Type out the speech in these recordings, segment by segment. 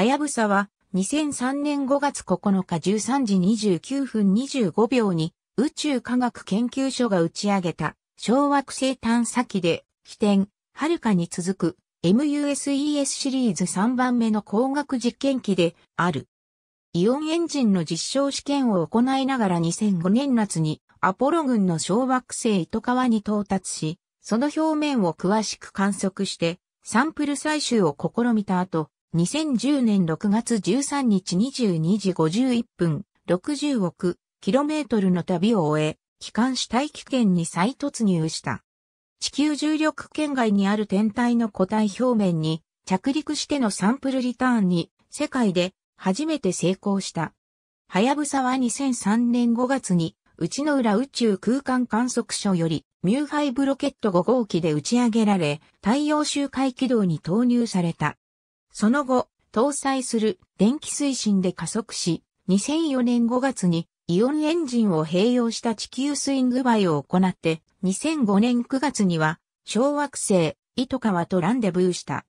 はやぶさは2003年5月9日13時29分25秒に宇宙科学研究所が打ち上げた小惑星探査機で飛天、るかに続く MUSES シリーズ3番目の工学実験機である。イオンエンジンの実証試験を行いながら2005年夏にアポロ軍の小惑星糸川に到達し、その表面を詳しく観測してサンプル採集を試みた後、2010年6月13日22時51分、60億 km の旅を終え、機関主大気圏に再突入した。地球重力圏外にある天体の固体表面に着陸してのサンプルリターンに世界で初めて成功した。はやぶさは2003年5月に内の浦宇宙空間観測所よりミューハイブロケット5号機で打ち上げられ太陽周回軌道に投入された。その後、搭載する電気推進で加速し、2004年5月にイオンエンジンを併用した地球スイングバイを行って、2005年9月には小惑星糸川とランデブーした。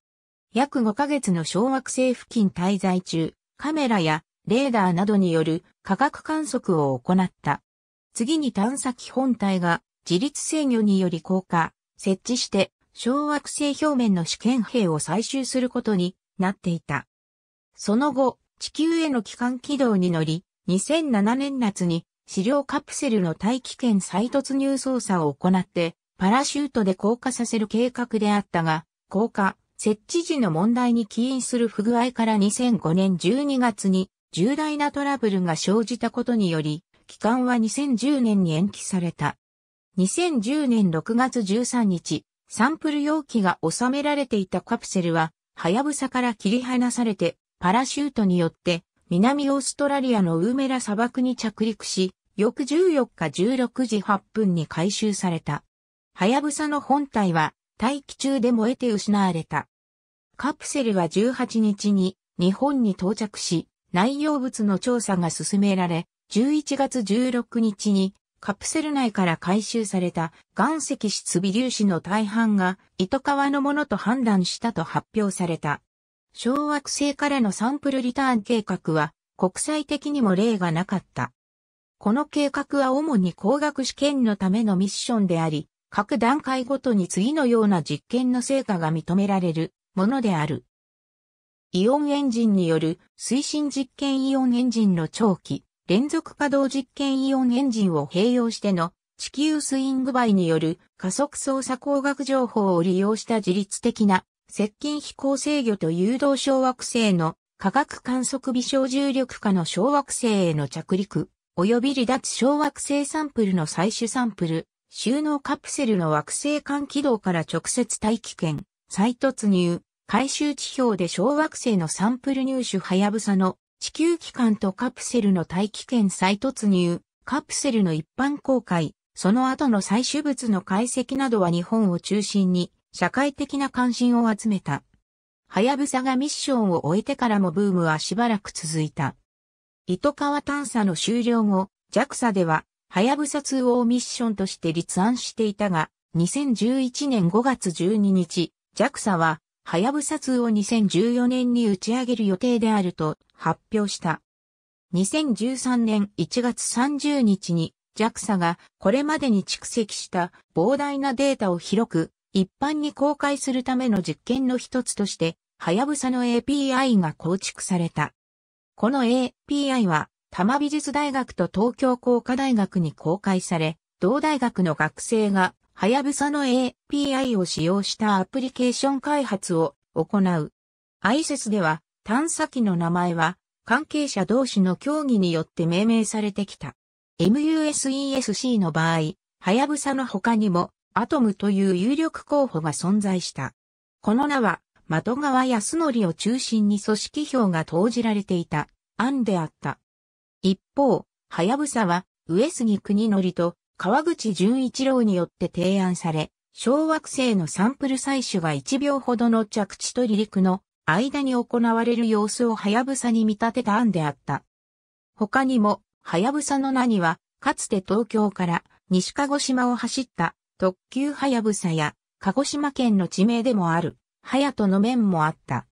約5ヶ月の小惑星付近滞在中、カメラやレーダーなどによる科学観測を行った。次に探査機本体が自律制御により降下、設置して小惑星表面の試験兵を採集することになっていた。その後、地球への帰還軌道に乗り、2007年夏に資料カプセルの大気圏再突入操作を行って、パラシュートで降下させる計画であったが、降下、設置時の問題に起因する不具合から2005年12月に重大なトラブルが生じたことにより、期間は2010年に延期された。2010年6月13日、サンプル容器が収められていたカプセルははやぶさから切り離されて、パラシュートによって、南オーストラリアのウーメラ砂漠に着陸し、翌14日16時8分に回収された。はやぶさの本体は、大気中で燃えて失われた。カプセルは18日に日本に到着し、内容物の調査が進められ、11月16日にカプセル内から回収された岩石質微粒子の大半が糸川のものと判断したと発表された。小惑星からのサンプルリターン計画は国際的にも例がなかった。この計画は主に工学試験のためのミッションであり、各段階ごとに次のような実験の成果が認められるものである。イオンエンジンによる推進実験イオンエンジンの長期連続稼働実験イオンエンジンを併用しての地球スイングバイによる加速操作工学情報を利用した自律的な接近飛行制御と誘導小惑星の科学観測微小重力下の小惑星への着陸、及び離脱小惑星サンプルの採取サンプル、収納カプセルの惑星間軌道から直接大気圏、再突入、回収地表で小惑星のサンプル入手はやぶさの地球機関とカプセルの大気圏再突入、カプセルの一般公開、その後の採取物の解析などは日本を中心に社会的な関心を集めた。はやぶさがミッションを終えてからもブームはしばらく続いた。糸川探査の終了後、JAXA では、はやぶさ2をミッションとして立案していたが、2011年5月12日、JAXA は、はやぶさ2を2014年に打ち上げる予定であると発表した。2013年1月30日に JAXA がこれまでに蓄積した膨大なデータを広く一般に公開するための実験の一つとして、はやぶさの API が構築された。この API は、多摩美術大学と東京工科大学に公開され、同大学の学生がはやぶさの API を使用したアプリケーション開発を行う。ISIS では探査機の名前は関係者同士の協議によって命名されてきた。MUSESC の場合、はやぶさの他にもアトムという有力候補が存在した。この名は、的川康則を中心に組織票が投じられていた案であった。一方、はやぶさは、上杉国則と川口淳一郎によって提案され、小惑星のサンプル採取が1秒ほどの着地と離陸の間に行われる様子をハヤブサに見立てた案であった。他にも、ハヤブサの名には、かつて東京から西鹿児島を走った特急ハヤブサや鹿児島県の地名でもある、ハヤトの面もあった。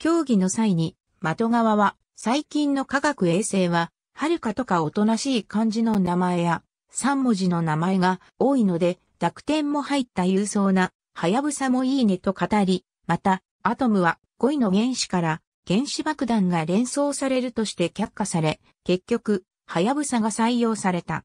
競技の際に、的側は最近の科学衛星は、はるかとかおとなしい感じの名前や、3文字の名前が多いので、濁点も入った勇壮な、はやぶさもいいねと語り、また、アトムは5位の原子から原子爆弾が連想されるとして却下され、結局、はやぶさが採用された。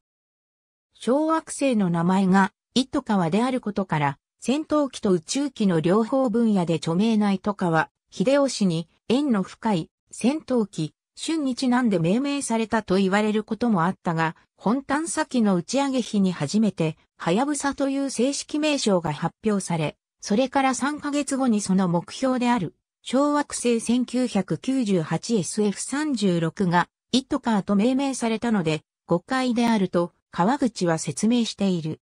小惑星の名前が、糸川であることから、戦闘機と宇宙機の両方分野で著名な糸川、秀吉に、縁の深い、戦闘機、春日なんで命名されたと言われることもあったが、本探査機の打ち上げ日に初めて、はやぶさという正式名称が発表され、それから3ヶ月後にその目標である、小惑星 1998SF36 が、イットカーと命名されたので、誤解であると、川口は説明している。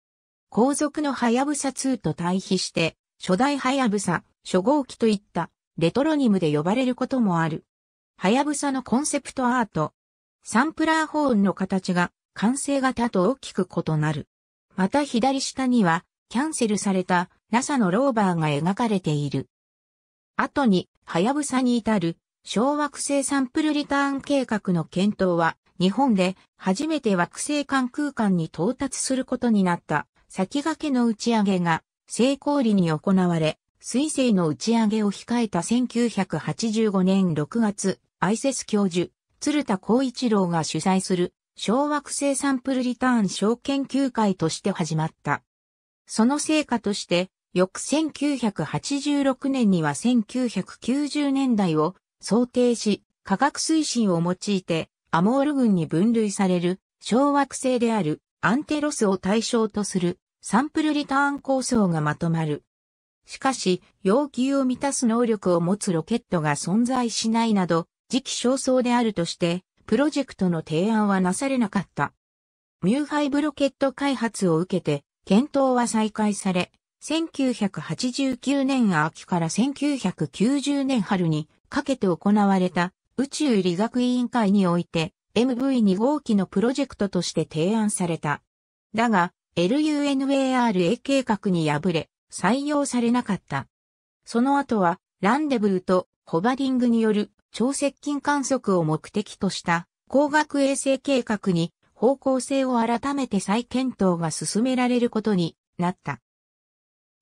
後続のはやぶさ2と対比して、初代はやぶさ、初号機といった、レトロニムで呼ばれることもある。はやぶさのコンセプトアート。サンプラーホーンの形が完成型と大きく異なる。また左下にはキャンセルされた NASA のローバーが描かれている。後に、はやぶさに至る小惑星サンプルリターン計画の検討は日本で初めて惑星間空間に到達することになった先駆けの打ち上げが成功裏に行われ、水星の打ち上げを控えた1985年6月アイセス教授、鶴田光一郎が主催する小惑星サンプルリターン小研究会として始まった。その成果として、翌1986年には1990年代を想定し、科学推進を用いて、アモール群に分類される小惑星であるアンテロスを対象とするサンプルリターン構想がまとまる。しかし、要求を満たす能力を持つロケットが存在しないなど、時期尚早であるとして、プロジェクトの提案はなされなかった。ミューハイブロケット開発を受けて、検討は再開され、1989年秋から1990年春にかけて行われた宇宙理学委員会において MV2 号機のプロジェクトとして提案された。だが LUNARA 計画に敗れ採用されなかった。その後はランデブルとホバリングによる超接近観測を目的とした光学衛星計画に方向性を改めて再検討が進められることになった。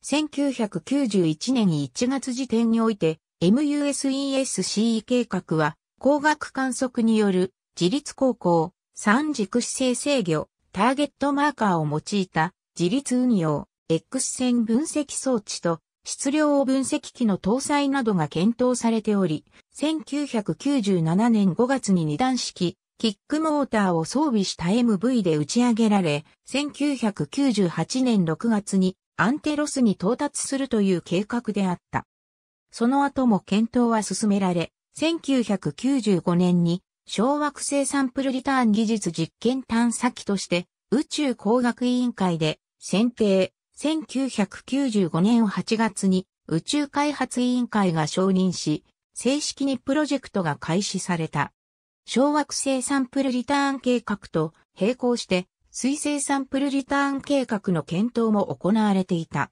1991年1月時点において MUSESCE 計画は光学観測による自立航行、三軸姿勢制御、ターゲットマーカーを用いた自立運用、X 線分析装置と質量分析機の搭載などが検討されており、1997年5月に二段式、キックモーターを装備した MV で打ち上げられ、1998年6月にアンテロスに到達するという計画であった。その後も検討は進められ、1995年に小惑星サンプルリターン技術実験探査機として宇宙工学委員会で選定。1995年8月に宇宙開発委員会が承認し、正式にプロジェクトが開始された。小惑星サンプルリターン計画と並行して、水星サンプルリターン計画の検討も行われていた。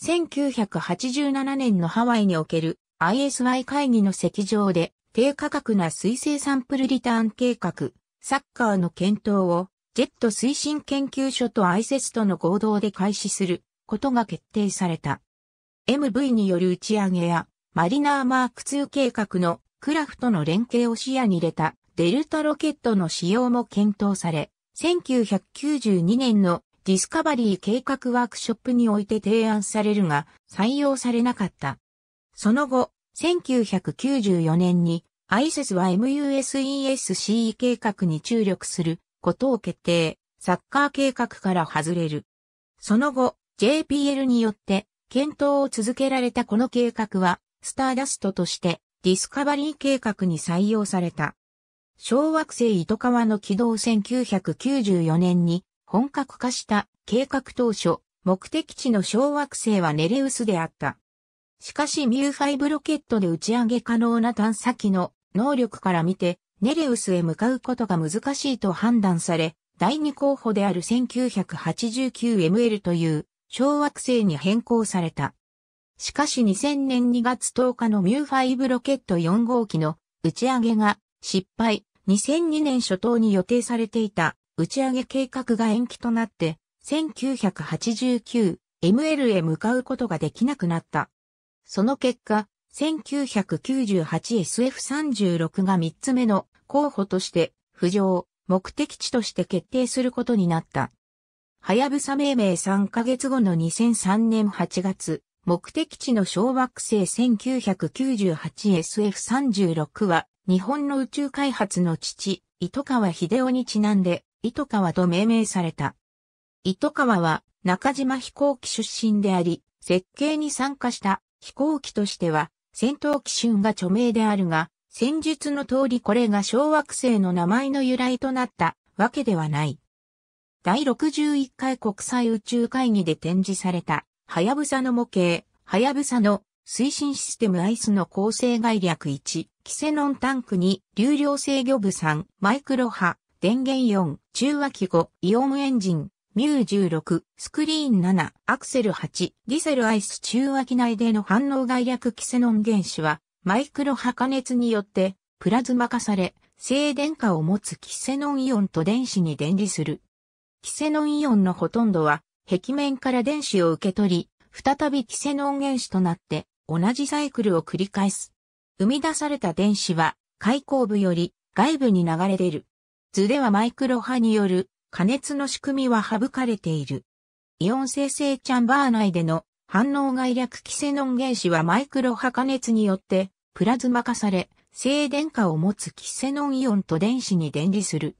1987年のハワイにおける ISY 会議の席上で、低価格な水星サンプルリターン計画、サッカーの検討を、ジェット推進研究所と i s e s との合同で開始することが決定された。MV による打ち上げやマリナーマーク2計画のクラフトの連携を視野に入れたデルタロケットの使用も検討され、1992年のディスカバリー計画ワークショップにおいて提案されるが採用されなかった。その後、1994年に ISIS は MUSESCE 計画に注力することを決定、サッカー計画から外れる。その後、JPL によって検討を続けられたこの計画はスターダストとしてディスカバリー計画に採用された。小惑星糸川の軌道1994年に本格化した計画当初、目的地の小惑星はネレウスであった。しかしミュー5ロケットで打ち上げ可能な探査機の能力から見て、ネレウスへ向かうことが難しいと判断され、第2候補である 1989ML という小惑星に変更された。しかし2000年2月10日のミュー5ロケット4号機の打ち上げが失敗、2002年初頭に予定されていた打ち上げ計画が延期となって、1989ML へ向かうことができなくなった。その結果、1998SF36 が3つ目の候補として浮上、目的地として決定することになった。はやぶさ命名3ヶ月後の2003年8月、目的地の小惑星 1998SF36 は、日本の宇宙開発の父、糸川秀夫にちなんで、糸川と命名された。糸川は、中島飛行機出身であり、設計に参加した飛行機としては、戦闘機春が著名であるが、戦術の通りこれが小惑星の名前の由来となったわけではない。第61回国際宇宙会議で展示されたはやぶさの模型、はやぶさの推進システムアイスの構成概略1、キセノンタンク2、流量制御部3、マイクロ波、電源4、中和器5、イオンエンジン、ミュー16、スクリーン7、アクセル8、ディセルアイス中和器内での反応概略キセノン原子は、マイクロ波加熱によってプラズマ化され、静電荷を持つキセノンイオンと電子に電離する。キセノンイオンのほとんどは壁面から電子を受け取り、再びキセノン原子となって同じサイクルを繰り返す。生み出された電子は開口部より外部に流れ出る。図ではマイクロ波による加熱の仕組みは省かれている。イオン生成チャンバー内での反応外略キセノン原子はマイクロ波加熱によってプラズマ化され、静電荷を持つキセノンイオンと電子に電離する。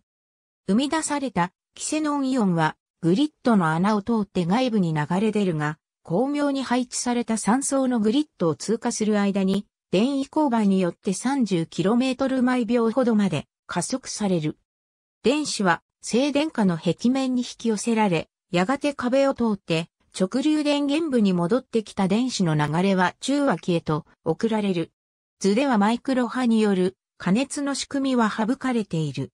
生み出されたキセノンイオンはグリッドの穴を通って外部に流れ出るが、巧妙に配置された3層のグリッドを通過する間に、電位勾配によって 30km 毎秒ほどまで加速される。電子は静電下の壁面に引き寄せられ、やがて壁を通って直流電源部に戻ってきた電子の流れは中和へと送られる。図ではマイクロ波による加熱の仕組みは省かれている。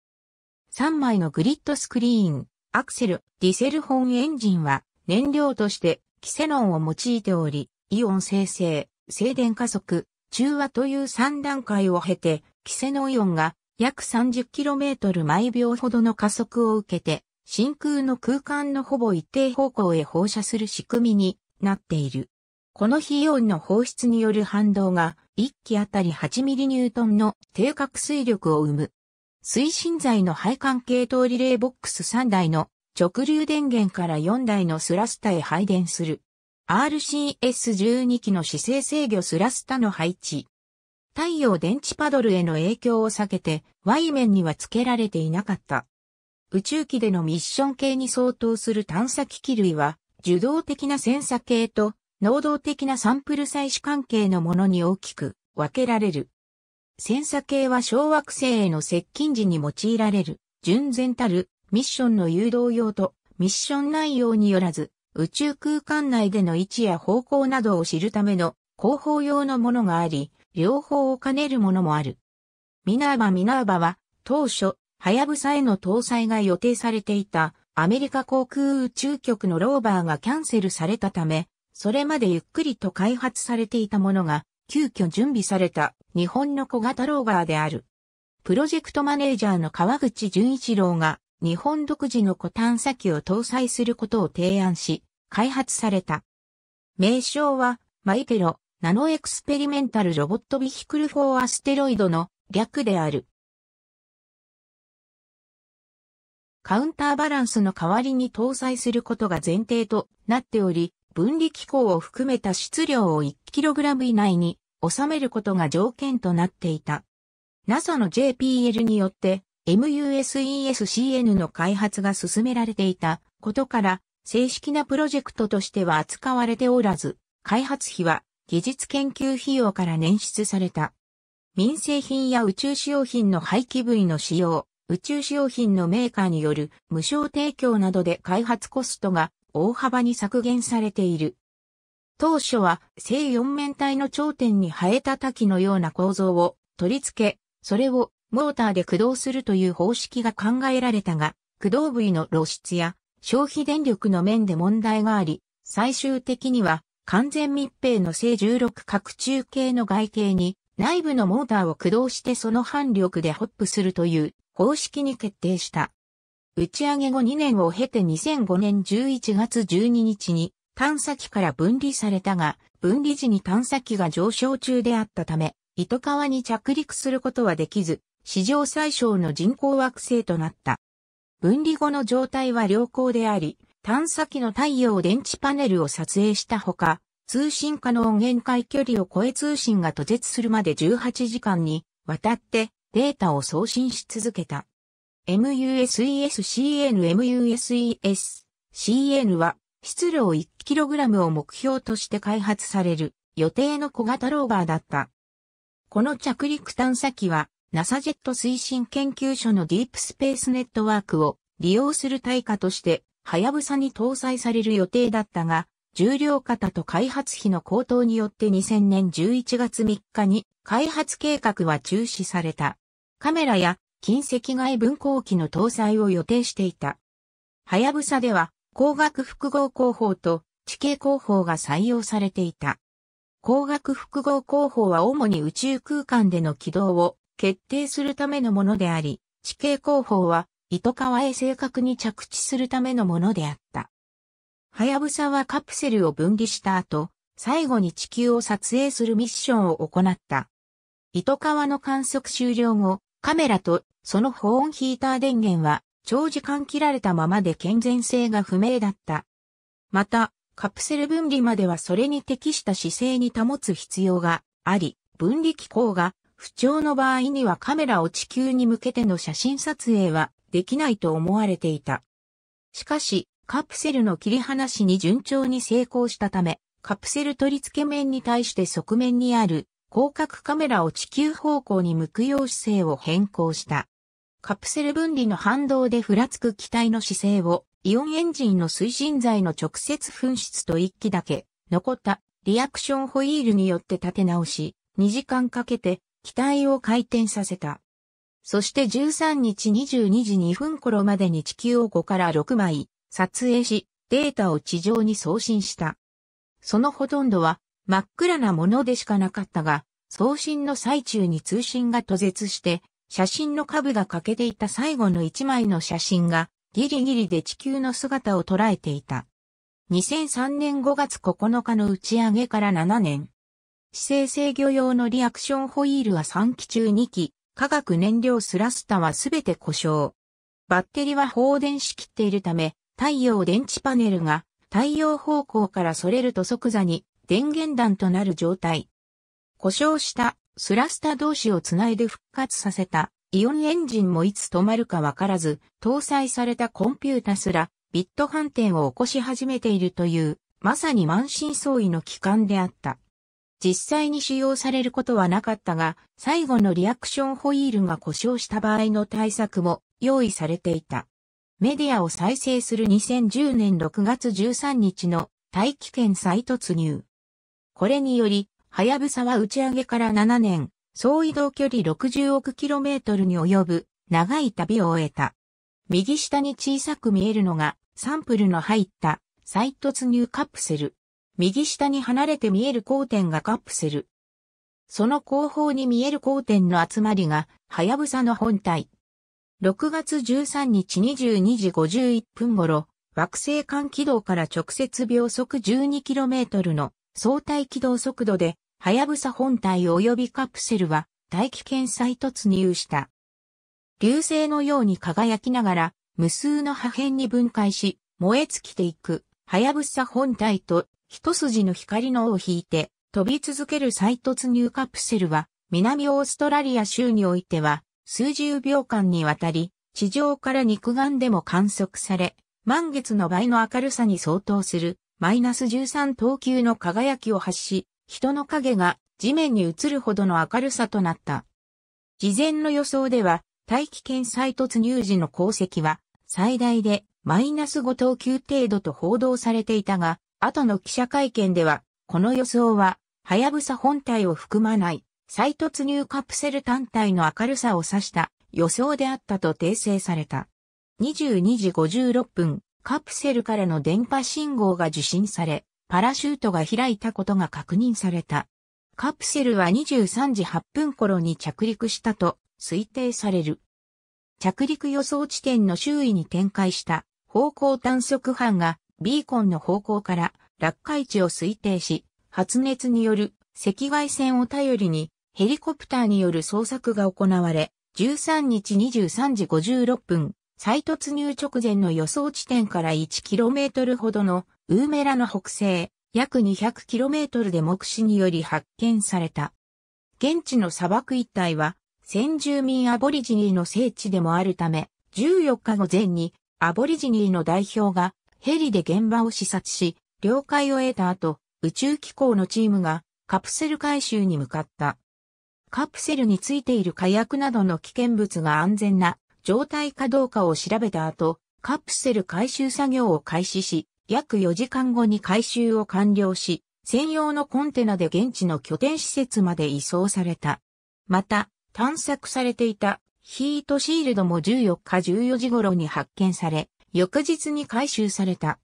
3枚のグリッドスクリーン、アクセル、ディセル本エンジンは燃料としてキセノンを用いており、イオン生成、静電加速、中和という3段階を経て、キセノイオンが約 30km 毎秒ほどの加速を受けて、真空の空間のほぼ一定方向へ放射する仕組みになっている。この費用の放出による反動が1機あたり 8mN の低角水力を生む。推進剤の配管系統リレーボックス3台の直流電源から4台のスラスタへ配電する。RCS12 機の姿勢制御スラスタの配置。太陽電池パドルへの影響を避けて Y 面には付けられていなかった。宇宙機でのミッション系に相当する探査機器類は受動的なセンサ系と能動的なサンプル採取関係のものに大きく分けられる。センサ系は小惑星への接近時に用いられる、純然たるミッションの誘導用とミッション内容によらず、宇宙空間内での位置や方向などを知るための広報用のものがあり、両方を兼ねるものもある。ミナーバミナーバは当初、ハヤブサへの搭載が予定されていたアメリカ航空宇宙局のローバーがキャンセルされたため、それまでゆっくりと開発されていたものが急遽準備された日本の小型ローガーである。プロジェクトマネージャーの川口淳一郎が日本独自の古探査機を搭載することを提案し、開発された。名称はマイケロナノエクスペリメンタルロボットビヒクルフォーアステロイドの略である。カウンターバランスの代わりに搭載することが前提となっており、分離機構を含めた質量を 1kg 以内に収めることが条件となっていた。NASA の JPL によって MUSESCN の開発が進められていたことから正式なプロジェクトとしては扱われておらず、開発費は技術研究費用から捻出された。民生品や宇宙使用品の廃棄部位の使用、宇宙使用品のメーカーによる無償提供などで開発コストが大幅に削減されている。当初は正四面体の頂点に生えた滝のような構造を取り付け、それをモーターで駆動するという方式が考えられたが、駆動部位の露出や消費電力の面で問題があり、最終的には完全密閉の正16角柱形の外形に内部のモーターを駆動してその反力でホップするという方式に決定した。打ち上げ後2年を経て2005年11月12日に探査機から分離されたが、分離時に探査機が上昇中であったため、糸川に着陸することはできず、史上最小の人工惑星となった。分離後の状態は良好であり、探査機の太陽電池パネルを撮影したほか、通信可能限界距離を超え通信が途絶するまで18時間にわたってデータを送信し続けた。MUSES-CN MUSES-CN は質量1 1 0 k g を目標として開発される予定の小型ローバーだった。この着陸探査機は NASA ジェット推進研究所のディープスペースネットワークを利用する対価としてはやぶさに搭載される予定だったが、重量型と開発費の高騰によって2000年11月3日に開発計画は中止された。カメラや近赤外分光機の搭載を予定していた。はやぶさでは光学複合工法と地形工法が採用されていた。光学複合工法は主に宇宙空間での軌道を決定するためのものであり、地形工法は糸川へ正確に着地するためのものであった。はやぶさはカプセルを分離した後、最後に地球を撮影するミッションを行った。糸川の観測終了後、カメラとその保温ヒーター電源は長時間切られたままで健全性が不明だった。また、カプセル分離まではそれに適した姿勢に保つ必要があり、分離機構が不調の場合にはカメラを地球に向けての写真撮影はできないと思われていた。しかし、カプセルの切り離しに順調に成功したため、カプセル取り付け面に対して側面にある広角カメラを地球方向に向くよう姿勢を変更した。カプセル分離の反動でふらつく機体の姿勢をイオンエンジンの推進剤の直接噴出と一機だけ残ったリアクションホイールによって立て直し、2時間かけて機体を回転させた。そして13日22時2分頃までに地球を5から6枚撮影し、データを地上に送信した。そのほとんどは真っ暗なものでしかなかったが、送信の最中に通信が途絶して、写真の下部が欠けていた最後の1枚の写真がギリギリで地球の姿を捉えていた。2003年5月9日の打ち上げから7年。姿勢制御用のリアクションホイールは3機中2機、化学燃料スラスタはすべて故障。バッテリは放電しきっているため、太陽電池パネルが太陽方向からそれると即座に電源弾となる状態。故障したスラスタ同士をつないで復活させたイオンエンジンもいつ止まるかわからず、搭載されたコンピュータすら、ビット反転を起こし始めているという、まさに満身創痍の期間であった。実際に使用されることはなかったが、最後のリアクションホイールが故障した場合の対策も用意されていた。メディアを再生する2010年6月13日の大気圏再突入。これにより、はやぶさは打ち上げから7年、総移動距離60億キロメートルに及ぶ長い旅を終えた。右下に小さく見えるのがサンプルの入った再突入カプセル。右下に離れて見える光点がカプセル。その後方に見える光点の集まりが、はやぶさの本体。6月13日22時51分頃、惑星間軌道から直接秒速 12km の相対軌道速度ではやぶさ本体及びカプセルは大気圏再突入した。流星のように輝きながら無数の破片に分解し燃え尽きていくはやぶさ本体と一筋の光の尾を引いて飛び続ける再突入カプセルは南オーストラリア州においては数十秒間にわたり地上から肉眼でも観測され満月の倍の明るさに相当するマイナス13等級の輝きを発し、人の影が地面に映るほどの明るさとなった。事前の予想では、大気圏再突入時の功績は最大でマイナス5等級程度と報道されていたが、後の記者会見では、この予想は、はやぶさ本体を含まない、再突入カプセル単体の明るさを指した予想であったと訂正された。22時56分、カプセルからの電波信号が受信され、パラシュートが開いたことが確認された。カプセルは23時8分頃に着陸したと推定される。着陸予想地点の周囲に展開した方向探測班がビーコンの方向から落下位置を推定し、発熱による赤外線を頼りにヘリコプターによる捜索が行われ、13日23時56分、再突入直前の予想地点から 1km ほどのウーメラの北西、約 200km で目視により発見された。現地の砂漠一帯は、先住民アボリジニーの聖地でもあるため、14日午前にアボリジニーの代表がヘリで現場を視察し、了解を得た後、宇宙機構のチームがカプセル回収に向かった。カプセルについている火薬などの危険物が安全な状態かどうかを調べた後、カプセル回収作業を開始し、約4時間後に回収を完了し、専用のコンテナで現地の拠点施設まで移送された。また、探索されていたヒートシールドも14日14時頃に発見され、翌日に回収された。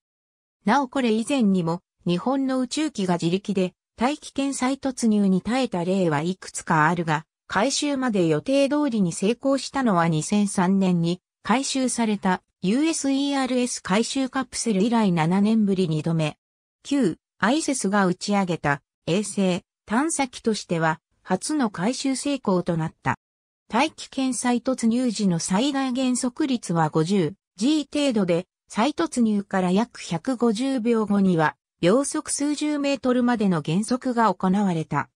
なおこれ以前にも、日本の宇宙機が自力で大気圏再突入に耐えた例はいくつかあるが、回収まで予定通りに成功したのは2003年に回収された USERS 回収カプセル以来7年ぶり2度目。旧 ISIS が打ち上げた衛星探査機としては初の回収成功となった。大気圏再突入時の最大減速率は 50G 程度で、再突入から約150秒後には、秒速数十メートルまでの減速が行われた。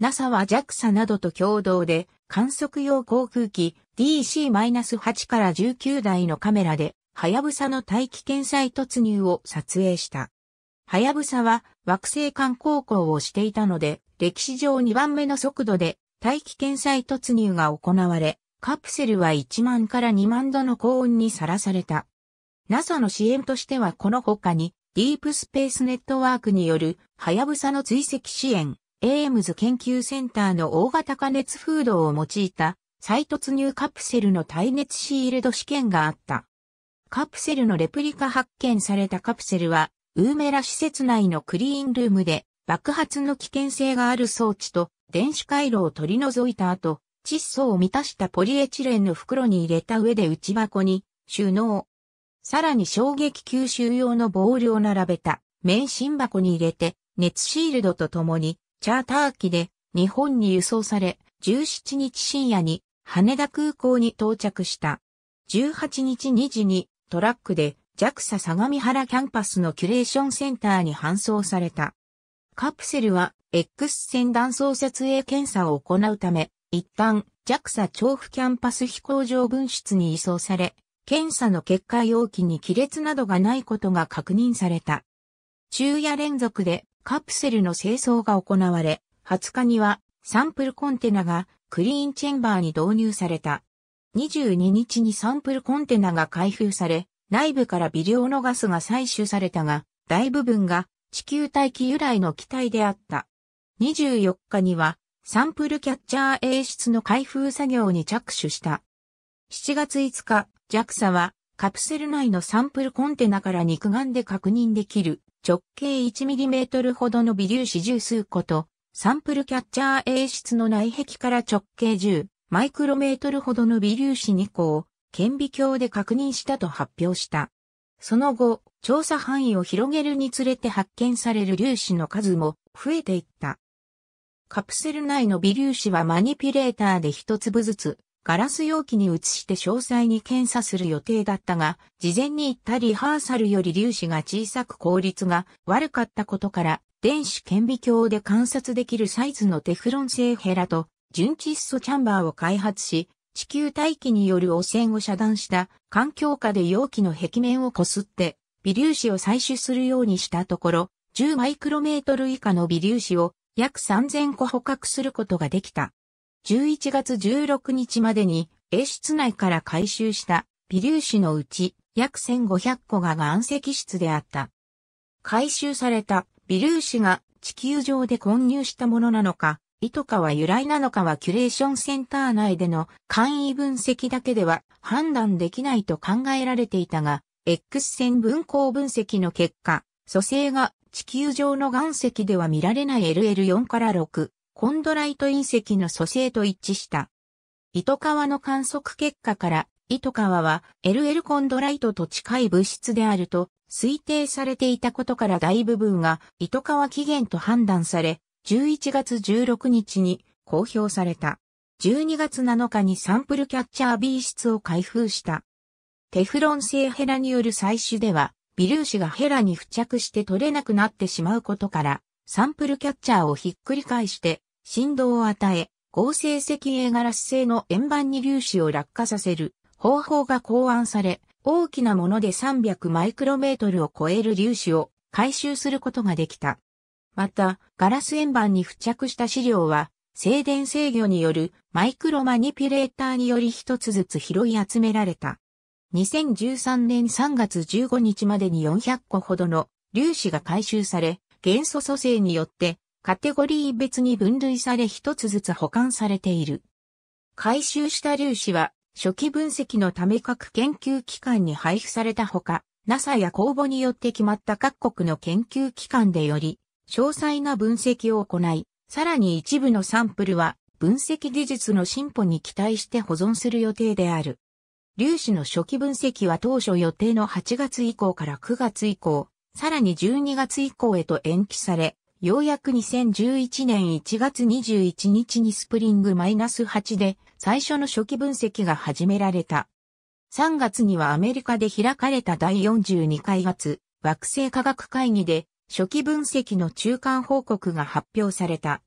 NASA は JAXA などと共同で観測用航空機 DC-8 から19台のカメラで、はやぶさの大気圏際突入を撮影した。はやぶさは惑星間航行をしていたので、歴史上2番目の速度で大気圏際突入が行われ、カプセルは1万から2万度の高温にさらされた。NASA の支援としてはこの他に、ディープスペースネットワークによる、はやぶさの追跡支援、エイムズ研究センターの大型加熱フードを用いた再突入カプセルの耐熱シールド試験があった。カプセルのレプリカ発見されたカプセルは、ウーメラ施設内のクリーンルームで爆発の危険性がある装置と電子回路を取り除いた後、窒素を満たしたポリエチレンの袋に入れた上で内箱に収納。さらに衝撃吸収用のボールを並べた免震箱に入れて熱シールドとともにチャーター機で日本に輸送され、17日深夜に羽田空港に到着した。18日2時にトラックで JAXA 相模原キャンパスのキュレーションセンターに搬送された。カプセルは X 線断層撮影検査を行うため、一旦 JAXA 調布キャンパス飛行場分室に移送され、検査の結果容器に亀裂などがないことが確認された。昼夜連続でカプセルの清掃が行われ、20日にはサンプルコンテナがクリーンチェンバーに導入された。22日にサンプルコンテナが開封され、内部から微量のガスが採取されたが、大部分が地球大気由来の気体であった。24日にはサンプルキャッチャー演出の開封作業に着手した。7月5日、JAXA はカプセル内のサンプルコンテナから肉眼で確認できる直径 1mm ほどの微粒子十数個と、サンプルキャッチャー A 室の内壁から直径10マイクロメートルほどの微粒子2個を顕微鏡で確認したと発表した。その後、調査範囲を広げるにつれて発見される粒子の数も増えていった。カプセル内の微粒子はマニピュレーターで一粒ずつガラス容器に移して詳細に検査する予定だったが、事前に行ったリハーサルより粒子が小さく効率が悪かったことから、電子顕微鏡で観察できるサイズのテフロン製ヘラと純窒素チャンバーを開発し、地球大気による汚染を遮断した環境下で容器の壁面をこすって、微粒子を採取するようにしたところ、10マイクロメートル以下の微粒子を約3000個捕獲することができた。11月16日までに、英室内から回収した微粒子のうち約1500個が岩石質であった。回収された微粒子が地球上で混入したものなのか、意図かは由来なのかはキュレーションセンター内での簡易分析だけでは判断できないと考えられていたが、X 線分光分析の結果、蘇生が地球上の岩石では見られない LL4 から6、コンドライト隕石の組成と一致した。糸川の観測結果から、糸川は LL コンドライトと近い物質であると推定されていたことから大部分が糸川起源と判断され、11月16日に公表された。12月7日にサンプルキャッチャー B 室を開封した。テフロン製ヘラによる採取では、微粒子がヘラに付着して取れなくなってしまうことから、サンプルキャッチャーをひっくり返して振動を与え、合成石英ガラス製の円盤に粒子を落下させる方法が考案され、大きなもので300マイクロメートルを超える粒子を回収することができた。また、ガラス円盤に付着した資料は、静電制御によるマイクロマニピュレーターにより一つずつ拾い集められた。2013年3月15日までに400個ほどの粒子が回収され、元素組成によってカテゴリー別に分類され一つずつ保管されている。回収した粒子は、初期分析のため各研究機関に配布されたほか、NASA や公募によって決まった各国の研究機関でより、詳細な分析を行い、さらに一部のサンプルは、分析技術の進歩に期待して保存する予定である。粒子の初期分析は当初予定の8月以降から9月以降、さらに12月以降へと延期され、ようやく2011年1月21日にスプリングマイナス -8 で最初の初期分析が始められた。3月にはアメリカで開かれた第42回発惑星科学会議で初期分析の中間報告が発表された。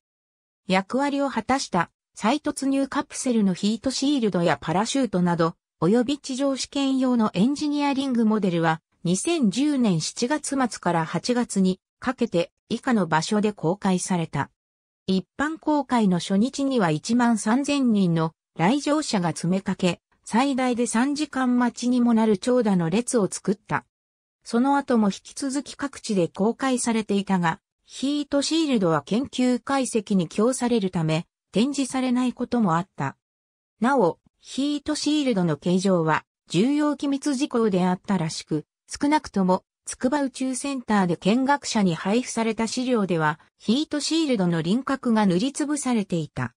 役割を果たした再突入カプセルのヒートシールドやパラシュートなど、及び地上試験用のエンジニアリングモデルは2010年7月末から8月にかけて以下の場所で公開された。一般公開の初日には1万3000人の来場者が詰めかけ、最大で3時間待ちにもなる長蛇の列を作った。その後も引き続き各地で公開されていたが、ヒートシールドは研究解析に供されるため、展示されないこともあった。なお、ヒートシールドの形状は重要機密事項であったらしく、少なくとも筑波宇宙センターで見学者に配布された資料では、ヒートシールドの輪郭が塗りつぶされていた。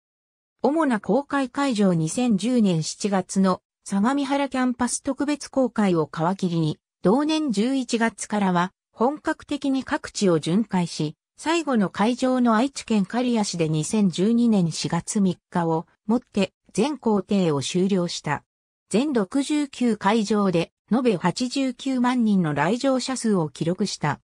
主な公開会場2010年7月の相模原キャンパス特別公開を皮切りに、同年11月からは本格的に各地を巡回し、最後の会場の愛知県刈谷市で2012年4月3日をもって全工程を終了した。全69会場で延べ89万人の来場者数を記録した。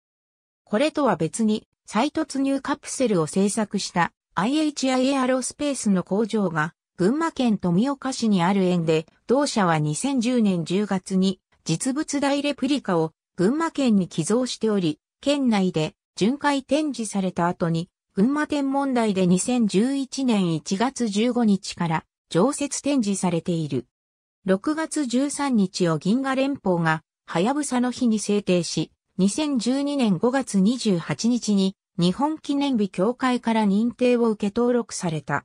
これとは別に、再突入カプセルを製作した IHI エアロスペースの工場が、群馬県富岡市にある園で、同社は2010年10月に実物大レプリカを群馬県に寄贈しており、県内で巡回展示された後に、群馬天文台で2011年1月15日から常設展示されている。6月13日を銀河連邦が、はやぶさの日に制定し、2012年5月28日に、日本記念日協会から認定を受け登録された。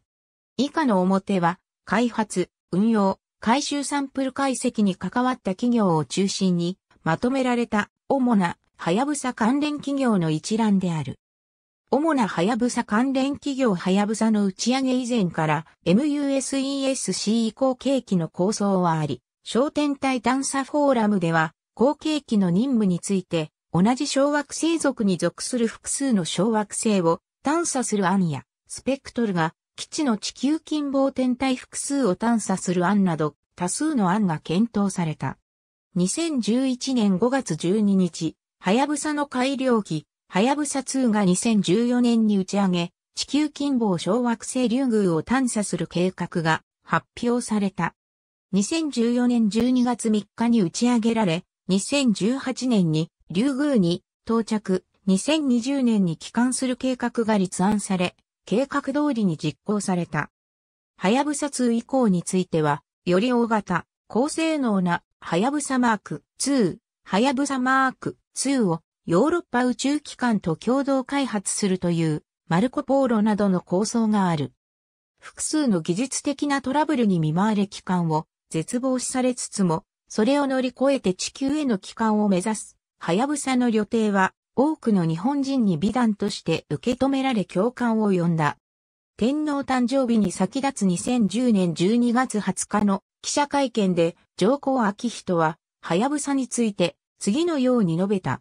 以下の表は、開発、運用、回収サンプル解析に関わった企業を中心に、まとめられた、主な、はやぶさ関連企業の一覧である。主なハヤブサ関連企業ハヤブサの打ち上げ以前から MUSESC 後継機の構想はあり、商店体探査フォーラムでは後継機の任務について同じ小惑星族に属する複数の小惑星を探査する案やスペクトルが基地の地球近傍天体複数を探査する案など多数の案が検討された。2011年5月12日、ハヤブサの改良機はやぶさ2が2014年に打ち上げ、地球近傍小惑星リュウグウを探査する計画が発表された。2014年12月3日に打ち上げられ、2018年にリュウグウに到着、2020年に帰還する計画が立案され、計画通りに実行された。はやぶさ2以降については、より大型、高性能なはやぶさマーク2、はやぶさマーク2をヨーロッパ宇宙機関と共同開発するというマルコ・ポーロなどの構想がある。複数の技術的なトラブルに見舞われ機関を絶望視されつつも、それを乗り越えて地球への帰還を目指す、ハヤブサの旅程は多くの日本人に美談として受け止められ共感を呼んだ。天皇誕生日に先立つ2010年12月20日の記者会見で上皇明人は、ハヤブサについて次のように述べた。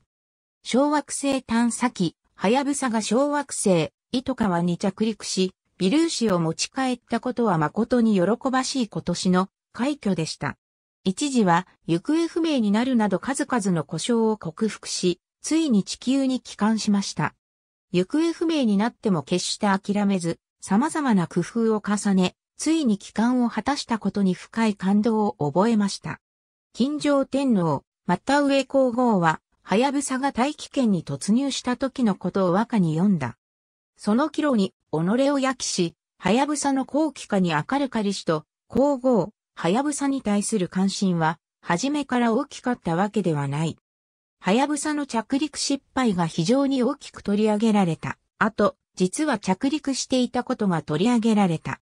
小惑星探査機、はやぶさが小惑星、糸川に着陸し、微粒子を持ち帰ったことは誠に喜ばしい今年の快挙でした。一時は行方不明になるなど数々の故障を克服し、ついに地球に帰還しました。行方不明になっても決して諦めず、様々な工夫を重ね、ついに帰還を果たしたことに深い感動を覚えました。金城天皇、また上皇后は、はやぶさが大気圏に突入した時のことを和歌に読んだ。その岐路に、己を焼きし、はやぶさの後期化に明るかりしと、皇后、はやぶさに対する関心は、初めから大きかったわけではない。はやぶさの着陸失敗が非常に大きく取り上げられた。あと、実は着陸していたことが取り上げられた。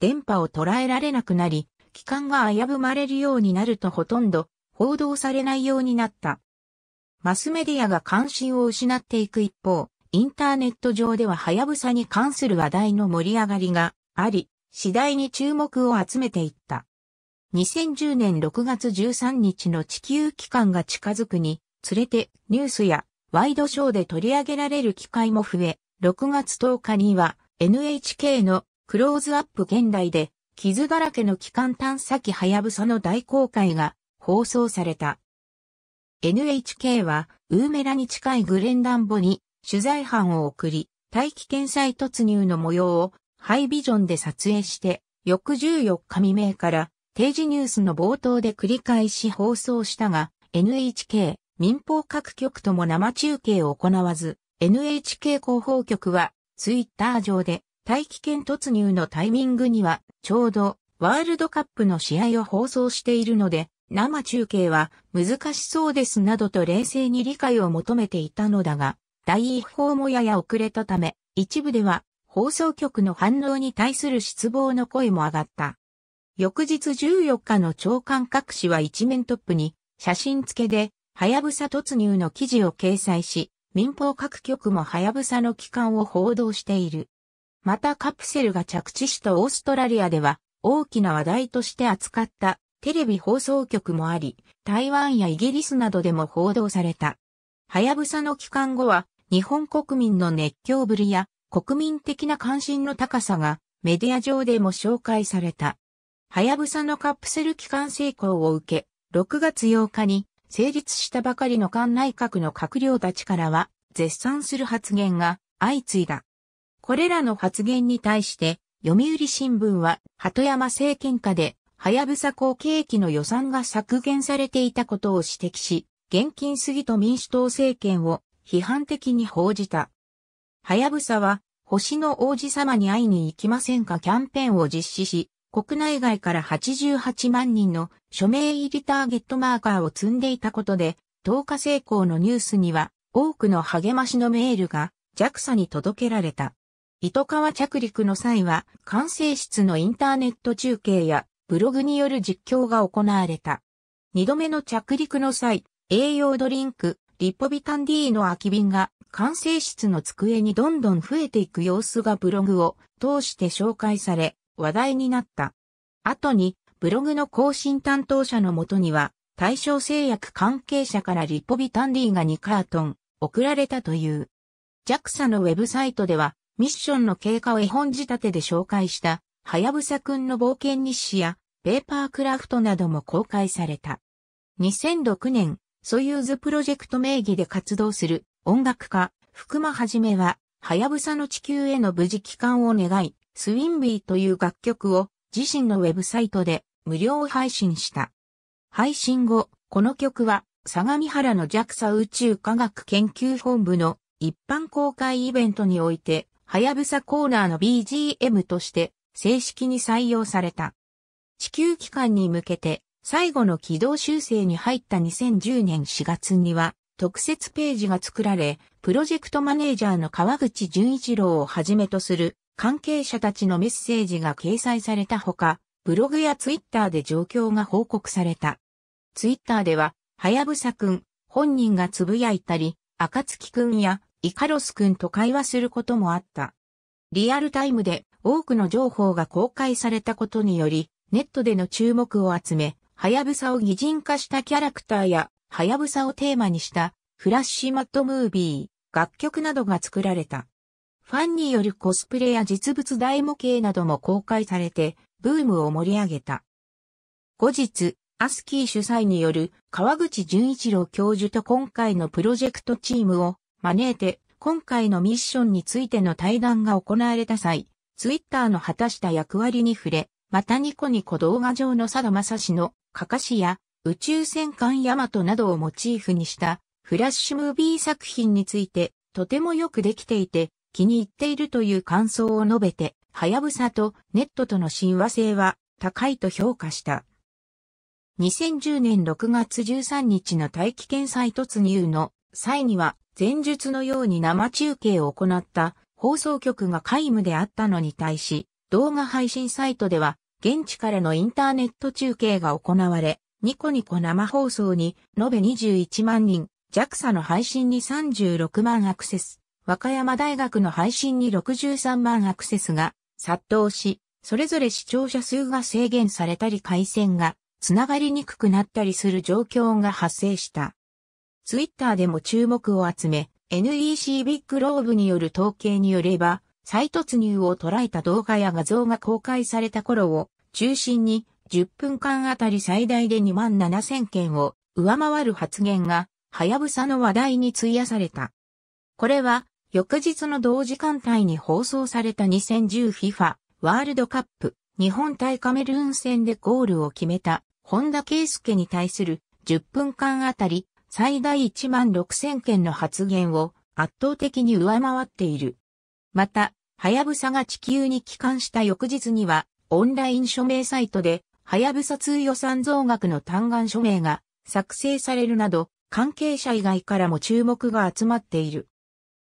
電波を捉えられなくなり、機関が危ぶまれるようになるとほとんど報道されないようになった。マスメディアが関心を失っていく一方、インターネット上ではハヤブサに関する話題の盛り上がりがあり、次第に注目を集めていった。2010年6月13日の地球期間が近づくに、つれてニュースやワイドショーで取り上げられる機会も増え、6月10日には NHK のクローズアップ現代で傷だらけの機関探査機ハヤブサの大公開が放送された。NHK は、ウーメラに近いグレンダンボに取材班を送り、大気圏再突入の模様をハイビジョンで撮影して、翌14日未明から定時ニュースの冒頭で繰り返し放送したが、NHK、民放各局とも生中継を行わず、NHK 広報局は、ツイッター上で、大気圏突入のタイミングには、ちょうど、ワールドカップの試合を放送しているので、生中継は難しそうですなどと冷静に理解を求めていたのだが、第一報もやや遅れたため、一部では放送局の反応に対する失望の声も上がった。翌日14日の長官各紙は一面トップに写真付けで、はやぶさ突入の記事を掲載し、民放各局もはやぶさの帰還を報道している。またカプセルが着地したオーストラリアでは、大きな話題として扱ったテレビ放送局もあり、台湾やイギリスなどでも報道された。はやぶさの帰還後は、日本国民の熱狂ぶりや国民的な関心の高さがメディア上でも紹介された。はやぶさのカプセル帰還成功を受け、6月8日に成立したばかりの官内閣の閣僚たちからは絶賛する発言が相次いだ。これらの発言に対して、読売新聞は鳩山政権下ではやぶさ後継機の予算が削減されていたことを指摘し、現金すぎと民主党政権を批判的に報じた。はやぶさは、星の王子様に会いに行きませんかキャンペーンを実施し、国内外から88万人の署名入りターゲットマーカーを積んでいたことで、投下成功のニュースには多くの励ましのメールが JAXA に届けられた。糸川着陸の際は、管制室のインターネット中継やブログによる実況が行われた。二度目の着陸の際、栄養ドリンク、リポビタン D の空き瓶が管制室の机にどんどん増えていく様子がブログを通して紹介され、話題になった。後に、ブログの更新担当者のもとには、対象製薬関係者からリポビタン D が2カートン送られたという。JAXA のウェブサイトでは、ミッションの経過を絵本仕立てで紹介した、はやぶさくんの冒険日誌や、ペーパークラフトなども公開された。2006年、ソユーズプロジェクト名義で活動する音楽家、福間はじめは、はやぶさの地球への無事帰還を願い、スウィンビーという楽曲を自身のウェブサイトで無料配信した。配信後、この曲は相模原の JAXA 宇宙科学研究本部の一般公開イベントにおいて、はやぶさコーナーの BGM として正式に採用された。地球機関に向けて最後の軌道修正に入った2010年4月には特設ページが作られ、プロジェクトマネージャーの川口淳一郎をはじめとする関係者たちのメッセージが掲載されたほか、ブログやツイッターで状況が報告された。ツイッターでは、はやぶさくん、本人がつぶやいたり、あかつきくんやイカロスくんと会話することもあった。リアルタイムで多くの情報が公開されたことにより、ネットでの注目を集め、はやぶさを擬人化したキャラクターや、はやぶさをテーマにしたフラッシュマットムービー、楽曲などが作られた。ファンによるコスプレや実物大模型なども公開されて、ブームを盛り上げた。後日、アスキー主催による川口淳一郎教授と今回のプロジェクトチームを招いて、今回のミッションについての対談が行われた際、ツイッターの果たした役割に触れ、またニコニコ動画上の佐田正史の、カカシや、宇宙戦艦ヤマトなどをモチーフにしたフラッシュムービー作品についてとてもよくできていて気に入っているという感想を述べて、はやぶさとネットとの親和性は高いと評価した。2010年6月13日の大気圏再突入の際には前述のように生中継を行った放送局が皆無であったのに対し、動画配信サイトでは、現地からのインターネット中継が行われ、ニコニコ生放送に延べ21万人、JAXA の配信に36万アクセス、和歌山大学の配信に63万アクセスが殺到し、それぞれ視聴者数が制限されたり回線がつながりにくくなったりする状況が発生した。ツイッターでも注目を集め、NEC ビッグローブによる統計によれば、再突入を捉えた動画や画像が公開された頃を中心に10分間あたり最大で2万7000件を上回る発言が、はやぶさの話題に費やされた。これは、翌日の同時間帯に放送された 2010FIFA ワールドカップ日本対カメルーン戦でゴールを決めた本田圭介に対する10分間あたり最大1万6000件の発言を圧倒的に上回っている。また、はやぶさが地球に帰還した翌日には、オンライン署名サイトで、はやぶさ2予算増額の嘆願署名が作成されるなど、関係者以外からも注目が集まっている。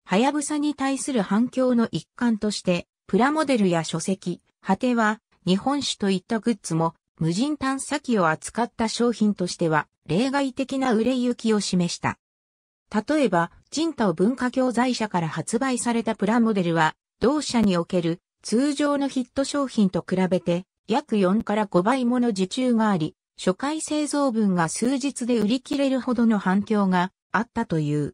はやぶさに対する反響の一環として、プラモデルや書籍、果ては、日本酒といったグッズも、無人探査機を扱った商品としては、例外的な売れ行きを示した。例えば、人と文化教材社から発売されたプラモデルは、同社における通常のヒット商品と比べて約4から5倍もの受注があり、初回製造分が数日で売り切れるほどの反響があったという。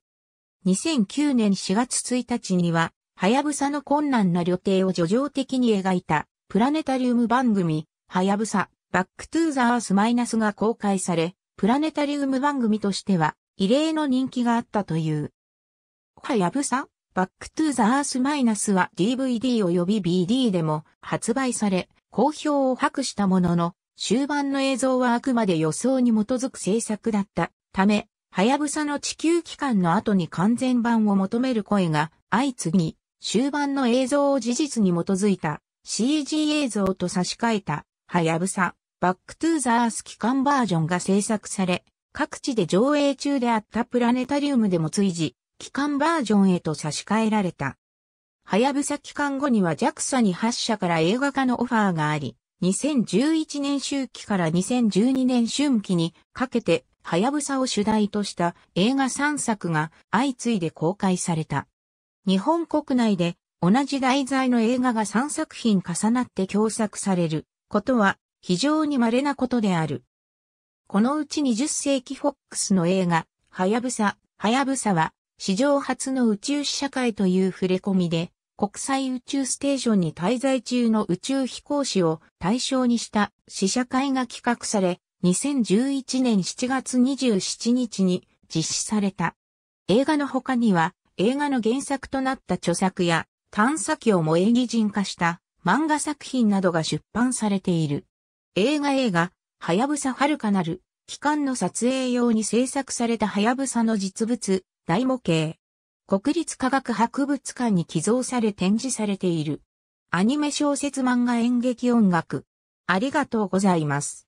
2009年4月1日には、はやぶさの困難な旅程を叙情的に描いたプラネタリウム番組、はやぶさ、バックトゥーザースマイナスが公開され、プラネタリウム番組としては異例の人気があったという。はやぶさバックトゥーザアースマイナスは DVD 及び BD でも発売され、好評を博したものの、終盤の映像はあくまで予想に基づく制作だったため、はやぶさの地球期間の後に完全版を求める声が相次ぎ、終盤の映像を事実に基づいた CG 映像と差し替えたはやぶさ、バックトゥーザアース期間バージョンが制作され、各地で上映中であったプラネタリウムでも随時機関バージョンへと差し替えられた。はやぶさ期間後には JAXA に8社から映画化のオファーがあり、2011年秋期から2012年春期にかけて、はやぶさを主題とした映画3作が相次いで公開された。日本国内で同じ題材の映画が3作品重なって共作されることは非常に稀なことである。このうち20世紀フォックスの映画、はやぶさ、はやぶさは史上初の宇宙試写会という触れ込みで、国際宇宙ステーションに滞在中の宇宙飛行士を対象にした試写会が企画され、2011年7月27日に実施された。映画の他には、映画の原作となった著作や、探査機をも演技人化した漫画作品などが出版されている。映画映画、はやぶさはるかなる、期間の撮影用に制作されたはやぶさの実物、大模型。国立科学博物館に寄贈され展示されている。アニメ小説漫画演劇音楽。ありがとうございます。